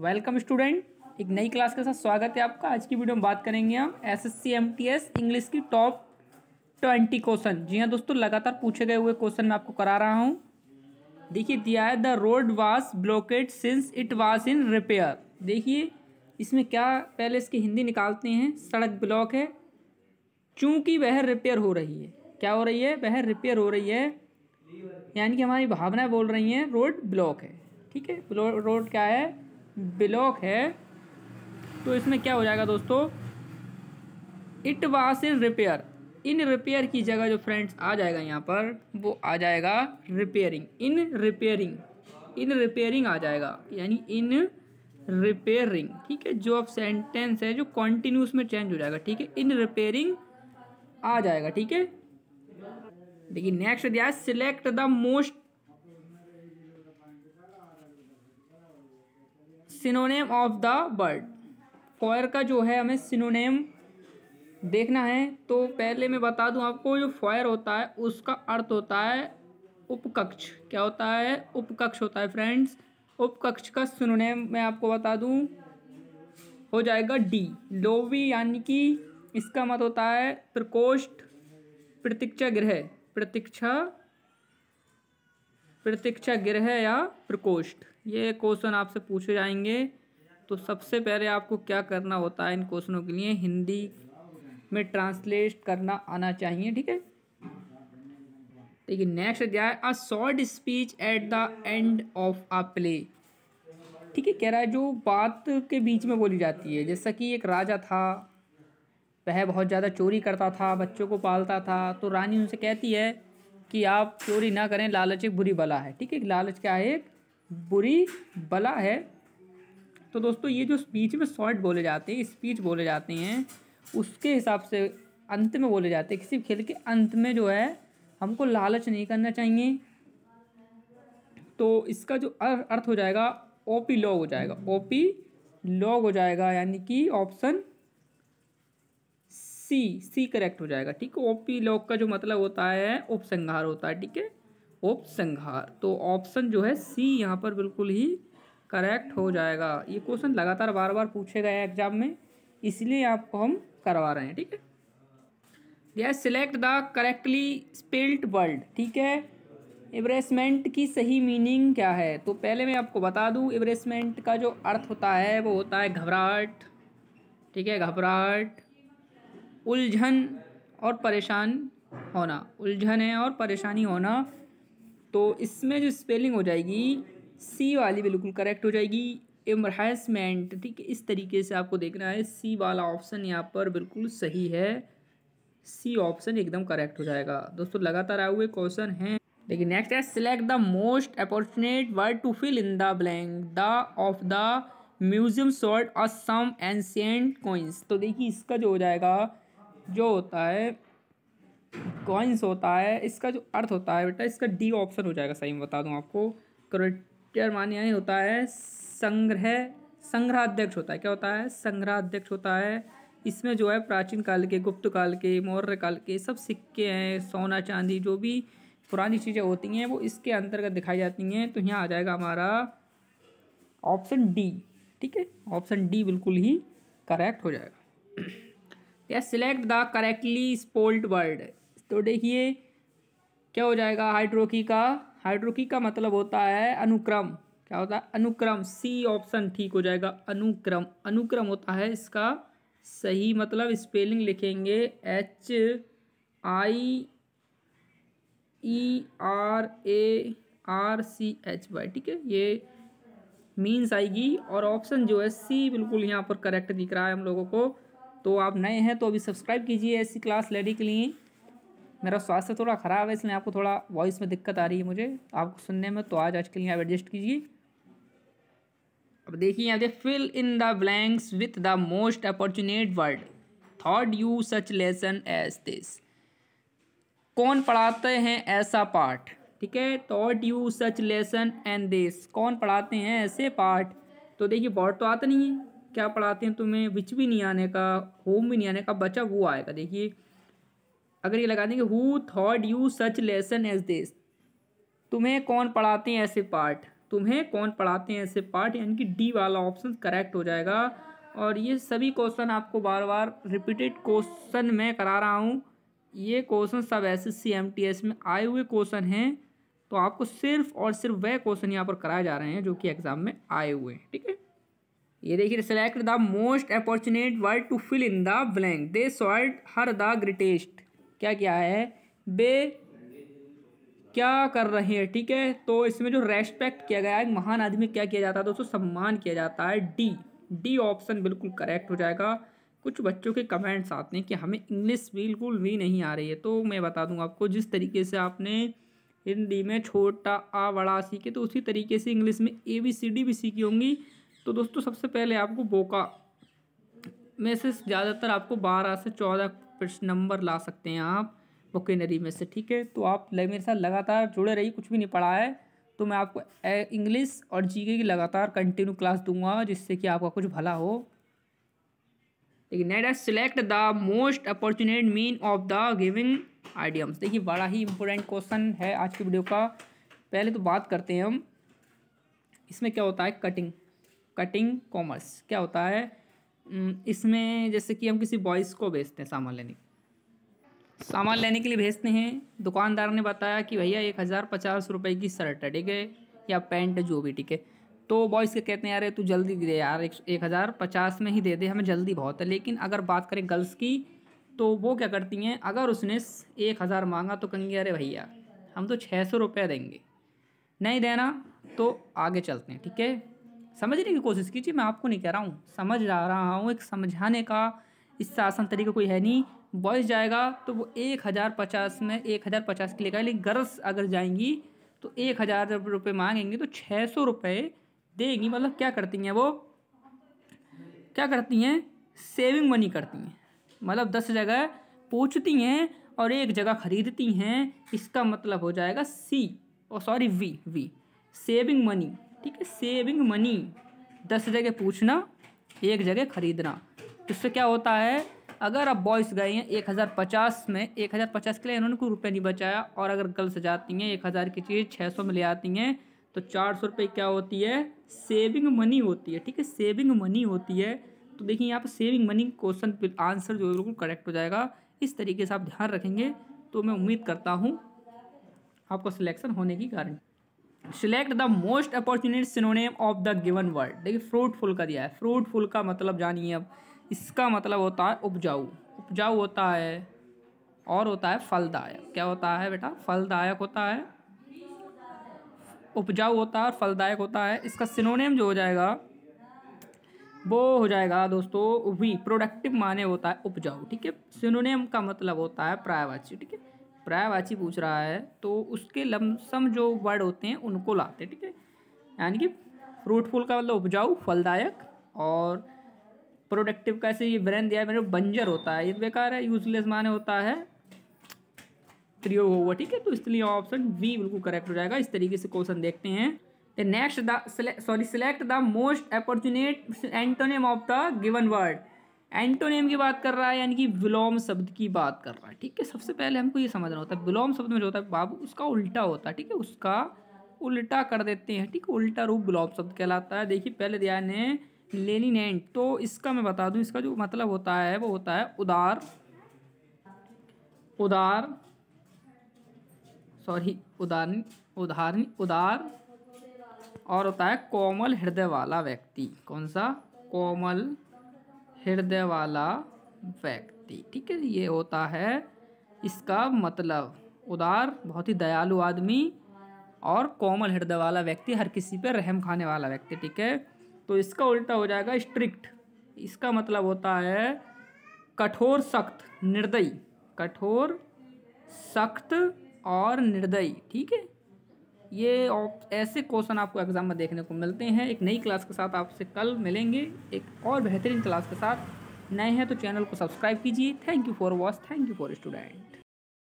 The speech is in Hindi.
वेलकम स्टूडेंट एक नई क्लास के साथ स्वागत है आपका आज की वीडियो में बात करेंगे हम S S C M T S English की टॉप ट्वेंटी क्वेश्चन जी हाँ दोस्तों लगातार पूछे गए हुए क्वेश्चन मैं आपको करा रहा हूँ देखिए दिया है the road was blocked since it was in repair देखिए इसमें क्या पहले इसकी हिंदी निकालते हैं सड़क ब्लॉक है चूँकि वह रिपेयर हो रही है क्या हो रही है वह रिपेयर हो रही है यानी कि हमारी भावनाएं बोल रही हैं रोड ब्लॉक है ठीक है रोड क्या है ब्लॉक है तो इसमें क्या हो जाएगा दोस्तों इट वास इन रिपेयर इन रिपेयर की जगह जो फ्रेंड्स आ जाएगा यहाँ पर वो आ जाएगा repairing in repairing in repairing आ जाएगा यानी इन रिपेयरिंग ठीक है जो अब सेंटेंस है जो कॉन्टिन्यूस में चेंज हो जाएगा ठीक है इन रिपेयरिंग आ जाएगा ठीक है देखिए नेक्स्ट दिया select the most synonym of the bird foyer का जो है हमें सिनोनेम देखना है तो पहले मैं बता दूं आपको जो फॉयर होता है उसका अर्थ होता है उपकक्ष क्या होता है उपकक्ष होता है फ्रेंड्स उपकक्ष का सिनोनेम मैं आपको बता दूं हो जाएगा डी लोवी यानी कि इसका मत होता है प्रकोष्ठ प्रतीक्षा गृह प्रतीक्षा प्रतीक्षा गृह या प्रकोष्ठ ये क्वेश्चन आपसे पूछे जाएंगे तो सबसे पहले आपको क्या करना होता है इन क्वेश्चनों के लिए हिंदी में ट्रांसलेट करना आना चाहिए ठीक है देखिए नेक्स्ट अध्याय a short speech at the end of a play ठीक है कह रहा है जो बात के बीच में बोली जाती है जैसा कि एक राजा था वह बहुत ज़्यादा चोरी करता था बच्चों को पालता था तो रानी उनसे कहती है कि आप चोरी ना करें लालच एक बुरी बला है ठीक है लालच क्या है एक बुरी बला है तो दोस्तों ये जो स्पीच में शॉर्ट बोले जाते हैं स्पीच बोले जाते हैं उसके हिसाब से अंत में बोले जाते हैं किसी खेल के अंत में जो है हमको लालच नहीं करना चाहिए तो इसका जो अर्थ हो जाएगा ओपी लॉग हो जाएगा ओपी लॉग हो जाएगा यानी कि ऑप्शन सी सी करेक्ट हो जाएगा ठीक है ओपी लॉग का जो मतलब होता है उपसंहार होता है ठीक है उपसंहार तो ऑप्शन जो है सी यहाँ पर बिल्कुल ही करेक्ट हो जाएगा ये क्वेश्चन लगातार बार बार पूछे गए एग्जाम में इसलिए आपको हम करवा रहे हैं ठीक है दिया select the correctly spelt word ठीक है एवरेसमेंट की सही मीनिंग क्या है तो पहले मैं आपको बता दूं एवरेसमेंट का जो अर्थ होता है वो होता है घबराहट ठीक है घबराहट उलझन और परेशान होना उलझन है और परेशानी होना तो इसमें जो स्पेलिंग हो जाएगी सी वाली बिल्कुल करेक्ट हो जाएगी एम्बरहाइसमेंट ठीक है इस तरीके से आपको देखना है सी वाला ऑप्शन यहाँ पर बिल्कुल सही है सी ऑप्शन एकदम करेक्ट हो जाएगा दोस्तों लगातार आए हुए क्वेश्चन हैं लेकिन नेक्स्ट है select the most appropriate word to fill in the blank the of the museum short और सम एंशियंट कोइंस तो देखिए इसका जो हो जाएगा जो होता है कॉइन्स होता है इसका जो अर्थ होता है बेटा इसका डी ऑप्शन हो जाएगा सही में बता दूँ आपको क्रेटर मान्य होता है संग्रह संग्रहाध्यक्ष होता है क्या होता है संग्रहाध्यक्ष होता है इसमें जो है प्राचीन काल के गुप्त काल के मौर्य काल के सब सिक्के हैं सोना चांदी जो भी पुरानी चीज़ें होती हैं वो इसके अंतर्गत दिखाई जाती हैं तो यहाँ आ जाएगा हमारा ऑप्शन डी ठीक है ऑप्शन डी बिल्कुल ही करेक्ट हो जाएगा या select the correctly spelled word तो देखिए क्या हो जाएगा हाइड्रोकी का हाइड्रोकी का मतलब होता है अनुक्रम क्या होता है अनुक्रम सी ऑप्शन ठीक हो जाएगा अनुक्रम अनुक्रम होता है इसका सही मतलब स्पेलिंग लिखेंगे H I E R A R C H Y ठीक है ये मीन्स आएगी और ऑप्शन जो है सी बिल्कुल यहाँ पर करेक्ट दिख रहा है हम लोगों को तो आप नए हैं तो अभी सब्सक्राइब कीजिए ऐसी क्लास लेने के लिए मेरा स्वास्थ्य थोड़ा ख़राब है इसलिए आपको थोड़ा वॉइस में दिक्कत आ रही है मुझे आपको सुनने में तो आज आज के लिए आप एडजस्ट कीजिए अब देखिए यहाँ देख fill in the blanks with the most appropriate word thought you such lesson as this कौन पढ़ाते हैं ऐसा पाठ ठीक है thought you such lesson and this कौन पढ़ाते हैं ऐसे पाठ तो देखिए बॉर्ड तो आता नहीं है क्या पढ़ाते हैं तुम्हें विच भी नहीं आने का होम भी नहीं आने का बचा वो आएगा देखिए अगर ये लगा देंगे who thought you such lesson as this तुम्हें कौन पढ़ाते हैं ऐसे पार्ट तुम्हें कौन पढ़ाते हैं ऐसे पार्ट यानी कि डी वाला ऑप्शन करेक्ट हो जाएगा और ये सभी क्वेश्चन आपको बार बार रिपीटेड क्वेश्चन मैं करा रहा हूँ ये क्वेश्चन सब S S C M T S में आए हुए क्वेश्चन हैं तो आपको सिर्फ और सिर्फ वह क्वेश्चन यहाँ पर कराए जा रहे हैं जो कि एग्ज़ाम में आए हुए हैं ठीक है ये देखिए select the most appropriate word to fill in the blank they salt her the greatest क्या किया है बे क्या कर रहे हैं ठीक है तो इसमें जो रेस्पेक्ट किया गया है महान आदमी क्या किया जाता है दोस्तों सम्मान किया जाता है डी डी ऑप्शन बिल्कुल करेक्ट हो जाएगा कुछ बच्चों के कमेंट्स आते हैं कि हमें इंग्लिश बिल्कुल भी नहीं आ रही है तो मैं बता दूंगा आपको जिस तरीके से आपने हिंदी में छोटा आ बड़ा सीखे तो उसी तरीके से इंग्लिश में ए बी सी डी भी सीखी होंगी तो दोस्तों सबसे पहले आपको बोका में से ज़्यादातर आपको बारह से चौदह प्रश्न नंबर ला सकते हैं आप वोकेनरी में से ठीक है तो आप मेरे साथ लगातार जुड़े रहिए कुछ भी नहीं पढ़ा है तो मैं आपको इंग्लिश और जीके की लगातार कंटिन्यू क्लास दूंगा जिससे कि आपका कुछ भला हो देखिए नेट एस select the most appropriate mean of the giving idioms देखिए बड़ा ही इंपॉर्टेंट क्वेश्चन है आज की वीडियो का पहले तो बात करते हैं हम इसमें क्या होता है कटिंग कटिंग कॉमर्स क्या होता है इसमें जैसे कि हम किसी बॉयज़ को भेजते हैं सामान लेने सामान लेने के लिए भेजते हैं दुकानदार ने बताया कि भैया एक हज़ार पचास रुपये की शर्ट है ठीक है या पैंट जो भी ठीक है तो बॉयज़ के कहते हैं यार तू जल्दी दे यार एक, एक हज़ार पचास में ही दे दे हमें जल्दी बहुत है लेकिन अगर बात करें गर्ल्स की तो वो क्या करती हैं अगर उसने एक हज़ार मांगा तो कहेंगे अरे भैया हम तो छः सौ रुपये देंगे नहीं देना तो आगे चलते हैं ठीक है समझने की कोशिश कीजिए मैं आपको नहीं कह रहा हूँ समझ आ रहा हूँ एक समझाने का इससे आसान तरीका कोई है नहीं बॉयज़ जाएगा तो वो एक हज़ार पचास में एक हज़ार पचास के लिए लेकिन गर्ल्स अगर जाएंगी तो एक हज़ार रुपये मांगेंगी तो छः सौ रुपये देंगी मतलब क्या करती हैं वो क्या करती हैं सेविंग मनी करती हैं मतलब दस जगह पूछती हैं और एक जगह ख़रीदती हैं इसका मतलब हो जाएगा सी और सॉरी वी वी सेविंग मनी ठीक है सेविंग मनी दस जगह पूछना एक जगह खरीदना तो इससे क्या होता है अगर आप बॉयस गए हैं एक हज़ार पचास में एक हज़ार पचास के लिए इन्होंने कोई रुपये नहीं बचाया और अगर गर्ल्स जाती हैं एक हज़ार की चीज़ छः सौ में ले आती हैं तो चार सौ रुपये क्या होती है सेविंग मनी होती है ठीक है सेविंग मनी होती है तो देखिए यहाँ पर सेविंग मनी क्वेश्चन आंसर जो है बिल्कुल करेक्ट हो जाएगा इस तरीके से आप ध्यान रखेंगे तो मैं उम्मीद करता हूँ आपको सिलेक्शन होने की guarantee select the most opportunity synonym of the given word देखिए फ्रूटफुल का दिया है फ्रूटफुल का मतलब जानिए अब इसका मतलब होता है उपजाऊ उपजाऊ होता है और होता है फलदायक क्या होता है बेटा फलदायक होता है उपजाऊ होता है और फलदायक होता है इसका सिनोनेम जो हो जाएगा वो हो जाएगा दोस्तों वी प्रोडक्टिव माने होता है उपजाऊ ठीक है सिनोनेम का मतलब होता है प्रायवाची ठीक है पर्यायवाची पूछ रहा है तो उसके लमसम जो वर्ड होते हैं उनको लाते हैं ठीक है यानी कि फ्रूटफुल का मतलब उपजाऊ फलदायक और प्रोडक्टिव कैसे ये ब्रेन दिया है मेरे मतलब बंजर होता है ये बेकार है यूजलेस माने होता है प्रयोग होगा ठीक है तो इसलिए ऑप्शन बी बिल्कुल करेक्ट हो जाएगा इस तरीके से क्वेश्चन देखते हैं next the sorry select the most appropriate antonym of the given word antonym की बात कर रहा है यानी कि विलोम शब्द की बात कर रहा है ठीक है सबसे पहले हमको ये समझना होता है विलोम शब्द में जो होता है बाबू उसका उल्टा होता है ठीक है उसका उल्टा कर देते हैं ठीक है उल्टा रूप विलोम शब्द कहलाता है देखिए पहले दिया ने लेनिनेंट तो इसका मैं बता दूं इसका जो मतलब होता है वो होता है उदार उदार सॉरी उदार उदाहरण उदार और होता है कोमल हृदय वाला व्यक्ति कौन सा कोमल हृदय वाला व्यक्ति ठीक है ये होता है इसका मतलब उदार बहुत ही दयालु आदमी और कोमल हृदय वाला व्यक्ति हर किसी पर रहम खाने वाला व्यक्ति ठीक है तो इसका उल्टा हो जाएगा स्ट्रिक्ट इसका मतलब होता है कठोर सख्त निर्दयी कठोर सख्त और निर्दयी ठीक है ये ऐसे क्वेश्चन आपको एग्ज़ाम में देखने को मिलते हैं एक नई क्लास के साथ आपसे कल मिलेंगे एक और बेहतरीन क्लास के साथ नए हैं तो चैनल को सब्सक्राइब कीजिए thank you for watch thank you for student